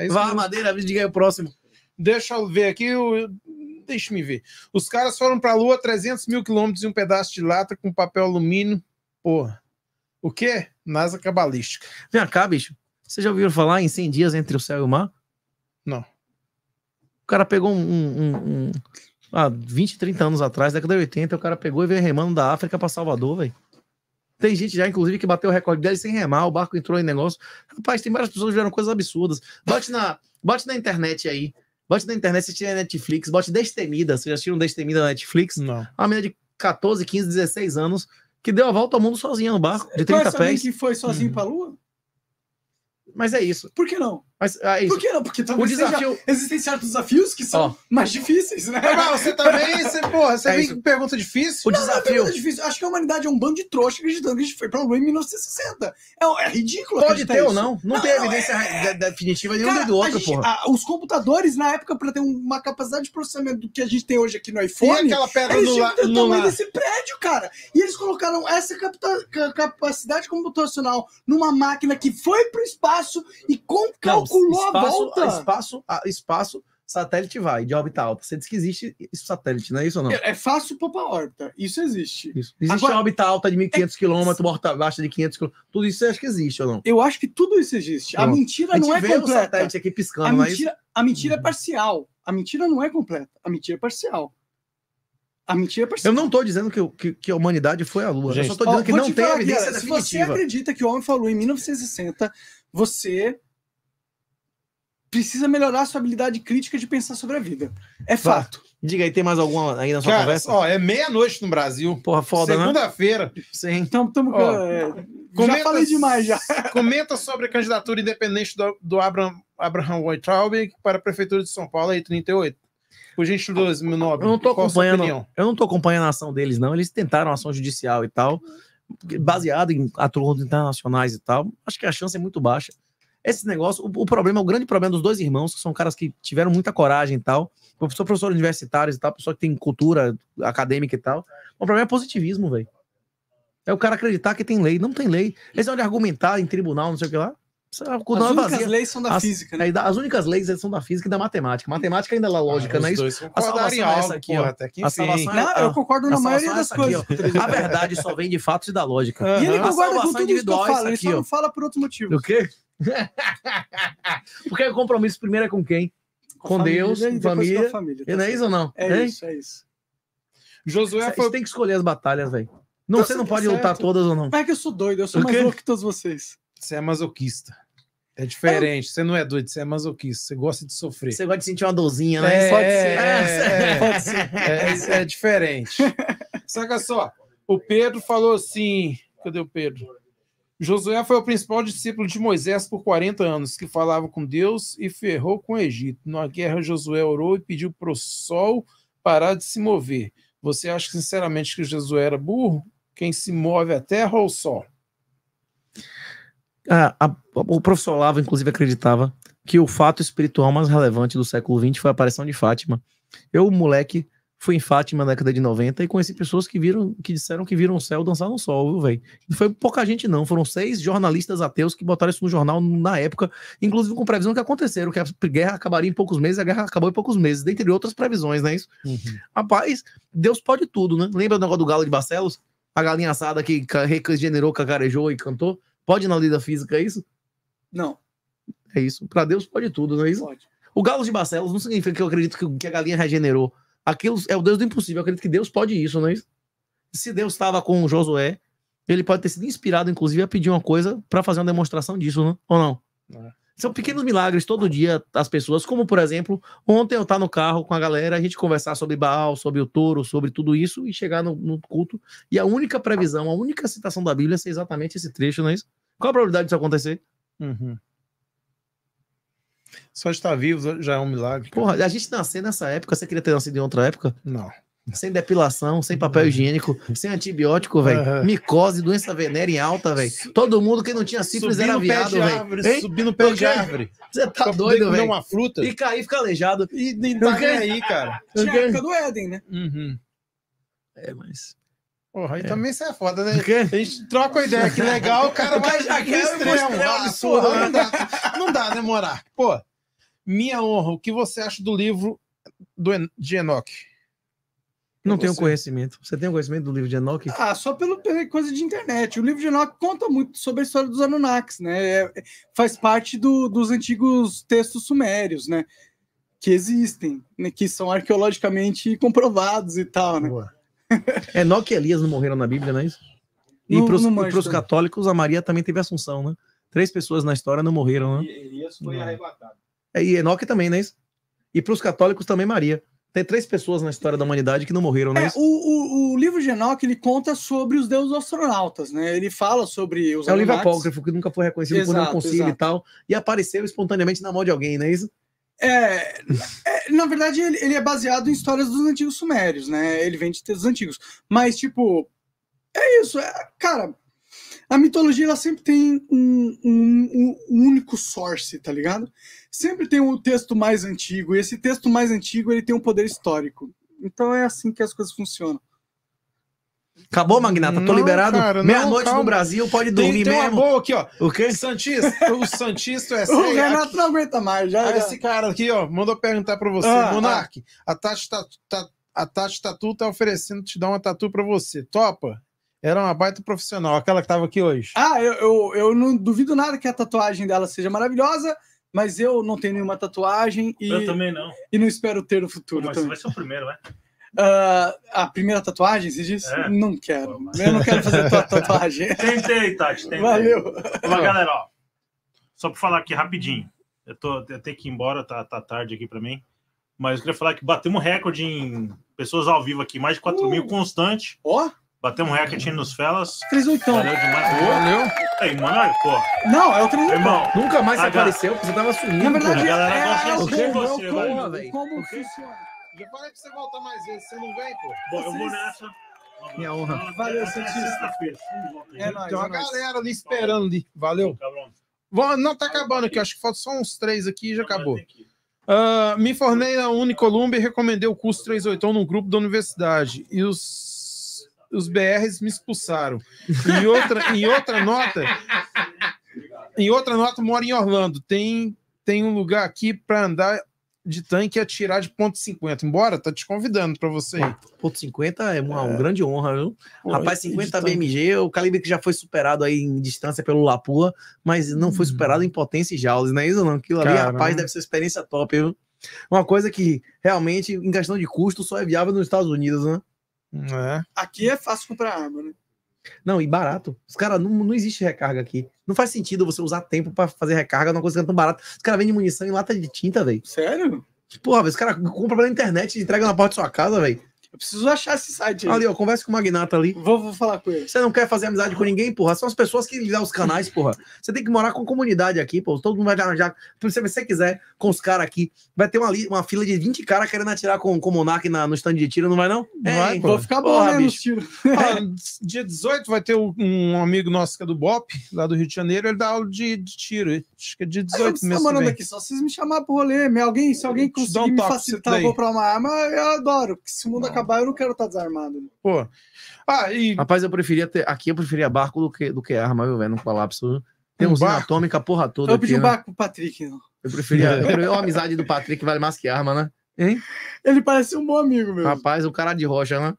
É Vá à madeira, diga aí o próximo. Deixa eu ver aqui, eu... deixa me ver. Os caras foram para a Lua 300 mil quilômetros em um pedaço de lata com papel alumínio. Porra. O quê? NASA cabalística. Vem cá, bicho. Vocês já ouviram falar em 100 dias entre o céu e o mar? Não. O cara pegou um, um, um, um há ah, 20, 30 anos atrás, década de 80, o cara pegou e veio remando da África para Salvador, velho. Tem gente já, inclusive, que bateu o recorde dela sem remar, o barco entrou em negócio. Rapaz, tem várias pessoas que fizeram coisas absurdas. Bote na, bate na internet aí. Bote na internet, se tiver Netflix, bote Destemida. Vocês já assistiram Destemida na Netflix? Não. Uma menina de 14, 15, 16 anos que deu a volta ao mundo sozinha no barco, de 30 é pés. que foi sozinho hum. pra lua? Mas é isso. Por que não? Mas, ah, é isso. Por que não? Porque talvez o desafio... existem certos desafios que são oh. mais difíceis, né? você também Porra, é você é vem pergunta difícil? O desafio. Não é difícil. Acho que a humanidade é um bando de trouxa acreditando que a gente foi pra Lua em 1960. É, é ridículo. Pode ter ou não. Não, não tem é evidência é... definitiva de um do outro, gente, porra. A, os computadores, na época, pra ter uma capacidade de processamento do que a gente tem hoje aqui no iPhone. E aquela pedra eles no. desse prédio, cara. E eles colocaram essa capacidade computacional numa máquina que foi pro espaço e calculou não, espaço, a volta. Espaço, espaço satélite vai de órbita alta. Você diz que existe isso satélite, não é isso ou não? É, é fácil pôr para órbita. Isso existe. Isso. Existe Agora, órbita alta de 1.500 é... km, órbita baixa de 500 km. Tudo isso acha que existe ou não? Eu acho que tudo isso existe. a mentira a não é completa. O satélite aqui piscando, a é mentira, mas... a mentira é uhum. parcial. A mentira não é completa. A mentira é parcial. A mentira é parcial. Eu não estou dizendo que, que, que, a humanidade foi à Lua. Gente, eu só estou dizendo ó, que não te tem evidência aqui, definitiva. você acredita que o homem falou em 1960, você precisa melhorar a sua habilidade crítica de pensar sobre a vida. É fato. Diga aí, tem mais alguma aí na sua Cara, conversa? Ó, é meia-noite no Brasil. Porra, foda, né? Segunda-feira. Sim. Então, tamo, ó, é, já falei demais já. Comenta sobre a candidatura independente do, do Abraham, Abraham Weintraub para a Prefeitura de São Paulo aí, 38. O gentileza, meu nobre. Eu não tô acompanhando. Eu não tô acompanhando a ação deles, não. Eles tentaram ação judicial e tal, baseado em atos internacionais e tal. Acho que a chance é muito baixa. Esse negócio, o, o, problema, o grande problema dos dois irmãos, que são caras que tiveram muita coragem e tal, professor, professor universitário e tal, pessoa que tem cultura acadêmica e tal. O problema é positivismo, velho. É o cara acreditar que tem lei. Não tem lei. Eles vão de argumentar em tribunal, não sei o que lá. É, as é únicas leis são da as, física, né? É, as únicas leis são da física e da matemática. Matemática ainda é lógica, ah, não é isso? A salvação em é essa aqui, porra, ó. Até que a salvação não, é, eu concordo na maioria das coisas. Aqui, a verdade só vem de fatos e da lógica. Uhum. E ele concorda com tudo isso que eu falo, ele só não fala por outro motivo. O quê? Porque o compromisso primeiro é com quem? Com, com Deus, né? com família. Com família tá é, é isso ou não? É hein? isso, é isso. Josué Você tem que escolher as batalhas, velho. Não, então você não pode lutar todas ou não. Mas é que eu sou doido, eu sou mais louco que todos vocês. Você é masoquista. É diferente, é... você não é doido, você é masoquista, você gosta de sofrer. Você gosta de sentir uma dorzinha, né? É, pode ser. É, é. pode ser. É, é diferente. Saca só, o Pedro falou assim. Cadê o Pedro? Josué foi o principal discípulo de Moisés por 40 anos, que falava com Deus e ferrou com o Egito. Na guerra, Josué orou e pediu para o sol parar de se mover. Você acha sinceramente que Josué era burro? Quem se move a terra ou o sol? Ah, a, o professor Lava, inclusive, acreditava que o fato espiritual mais relevante do século XX foi a aparição de Fátima. Eu, moleque, fui em Fátima na década de 90 e conheci pessoas que viram, que disseram que viram o céu dançar no sol, viu, velho? Não foi pouca gente, não. Foram seis jornalistas ateus que botaram isso no jornal na época, inclusive com previsão que aconteceram, que a guerra acabaria em poucos meses, a guerra acabou em poucos meses, dentre outras previsões, né? Isso. Uhum. Rapaz, Deus pode tudo, né? Lembra do negócio do Galo de Barcelos? A galinha assada que regenerou, cacarejou e cantou? Pode na lida física é isso? Não. É isso. Para Deus pode tudo, não é isso? Pode. O Galo de Barcelos não significa que eu acredito que a galinha regenerou Aquilo é o Deus do impossível. Eu acredito que Deus pode isso, não é isso? Se Deus estava com Josué, ele pode ter sido inspirado, inclusive, a pedir uma coisa para fazer uma demonstração disso, não? Né? ou não? É. São pequenos milagres todo dia as pessoas, como por exemplo, ontem eu estar tá no carro com a galera, a gente conversar sobre Baal, sobre o touro, sobre tudo isso, e chegar no, no culto, e a única previsão, a única citação da Bíblia é ser exatamente esse trecho, não é isso? Qual a probabilidade disso acontecer? Uhum. Só estar vivo já é um milagre. Cara. Porra, a gente nascer nessa época, você queria ter nascido em outra época? Não. Sem depilação, sem papel higiênico, sem antibiótico, velho. Uhum. Micose, doença venérea em alta, velho. Todo mundo que não tinha sífilis subir era viado, velho. Subir no pé de árvore. Você tá doido, velho. uma fruta. E cair, ficar aleijado. E tá nem tá aí, cara. Tinha a época do Éden, né? Uhum. É, mas... Porra, aí é. também você é foda, né? A gente troca uma ideia, que legal, o cara vai aqui que extremo. Ah, não, dá, não dá, né, Morar? Pô, minha honra, o que você acha do livro do, de Enoch? Não tenho você. conhecimento. Você tem conhecimento do livro de Enoch? Ah, só pela coisa de internet. O livro de Enoch conta muito sobre a história dos Anunnakis, né? É, é, faz parte do, dos antigos textos sumérios, né? Que existem, né? que são arqueologicamente comprovados e tal, né? Boa. Enoque é, e Elias não morreram na Bíblia, não é isso? E para os católicos, a Maria também teve Assunção, né? Três pessoas na história não morreram, né? E Elias foi não. arrebatado. É, e Enoque também, não é isso? E para os católicos também Maria. Tem três pessoas na história da humanidade que não morreram, né? o, o, o, livro de Enoch, ele conta sobre os deuses astronautas, né? Ele fala sobre os É um livro apócrifo que nunca foi reconhecido exato, por nenhum concílio exato. e tal, e apareceu espontaneamente na mão de alguém, não é isso? É, é, na verdade, ele, ele, é baseado em histórias dos antigos sumérios, né? Ele vem de textos antigos. Mas, tipo, é isso. É, cara, a mitologia ela sempre tem um, um, um, único source, tá ligado? Sempre tem um texto mais antigo. E esse texto mais antigo ele tem um poder histórico. Então é assim que as coisas funcionam. Acabou, Magnata? Tô não, liberado. Meia-noite no Brasil, pode dormir tem, tem mesmo. Uma boa aqui, ó. O quê? Santista. o Santista é O Renato não aguenta mais, já. Ah, esse cara aqui, ó, mandou perguntar pra você. Ah, Monark, ah. a Tati tá, tá, a Tatu tá, tá oferecendo te dar uma tatu pra você. Topa? Era uma baita profissional, aquela que tava aqui hoje. Ah, eu, eu, eu não duvido nada que a tatuagem dela seja maravilhosa mas eu não tenho nenhuma tatuagem e. Eu também não. E não espero ter no futuro. Pô, mas também. vai ser o primeiro, né? Uh, a primeira tatuagem, você disse? É. Não quero. Pô, mas... Eu não quero fazer tua tatuagem. tentei, Tati, tentei. Valeu. Mas, galera, ó, só pra falar aqui rapidinho. Eu, tô, eu tenho que ir embora, tá, tá tarde aqui pra mim. Mas eu queria falar que batemos recorde em pessoas ao vivo aqui, mais de 4 uh. mil constante. Ó! Oh. Batemos um recorde nos Felas. 38. Então. Valeu demais. Pô. Valeu. Aí, mano, pô. Não, é o 38. Irmão, Nunca mais apareceu, porque você tava sumindo. Na verdade, a galera é, gosta de é, você, velho. Como funciona? Já falei pra você voltar mais vezes, você não vem, pô. Bom, eu vou nessa. Minha honra. Valeu, Santista. É nóis. Tem uma é galera ali esperando ali. Valeu. Tá bom, não tá acabando aqui, acho que falta só uns três aqui e já tá, acabou. Uh, me fornei na Unicolumbia e recomendei o curso 381 no grupo da universidade. E os, os BRs me expulsaram. Em outra, em outra nota, em outra nota, moro em Orlando. Tem, tem um lugar aqui para andar de tanque a é tirar de ponto 50. Embora, tá te convidando para você ir. Ponto 50 é uma, é. uma grande honra, viu? Pô, Rapaz, 50 BMG, o calibre que já foi superado aí em distância pelo Lapua, mas não foi hum. superado hum. em potência e jaulas, não é isso não? Aquilo Caramba. ali, rapaz, deve ser experiência top, viu? Uma coisa que realmente, em questão de custo, só é viável nos Estados Unidos, né? É. Aqui é fácil comprar arma, né? Não, e barato. Os caras não, não existe recarga aqui. Não faz sentido você usar tempo para fazer recarga numa coisa que é tão barata. Os caras vendem munição em lata de tinta, velho. Sério? Porra, os caras compram pela internet e entregam na porta de sua casa, velho. Eu preciso achar esse site aí. Ali, ó, conversa com o Magnata ali. Vou, vou falar com ele. Você não quer fazer amizade com ninguém, porra? São as pessoas que lhe dão os canais, porra. Você tem que morar com a comunidade aqui, pô. Todo mundo vai já Se você quiser, com os caras aqui. Vai ter uma, uma fila de 20 caras querendo atirar com, com o Monark na, no stand de tiro, não vai não? Não vai, é, Vou ficar bom, né, tiro. Ah, dia 18 vai ter um amigo nosso que é do BOP, lá do Rio de Janeiro, ele dá aula de, de tiro. Acho que é dia 18 mesmo. Tá aqui, só vocês me chamar pro rolê. Alguém, se alguém conseguir um me facilitar, vou pra uma arma, eu adoro. Porque se o mundo acabar acabar, eu não quero estar tá desarmado. Né? Pô. Ah, e... Rapaz, eu preferia ter. Aqui eu preferia barco do que, do que arma, viu, velho? Num colapso. Tem um usina atômica, porra toda. Eu aqui, pedi um né? barco pro Patrick, não. Eu preferia. a amizade do Patrick vale mais que arma, né? Hein? Ele parece um bom amigo, meu. Rapaz, o cara de rocha, né?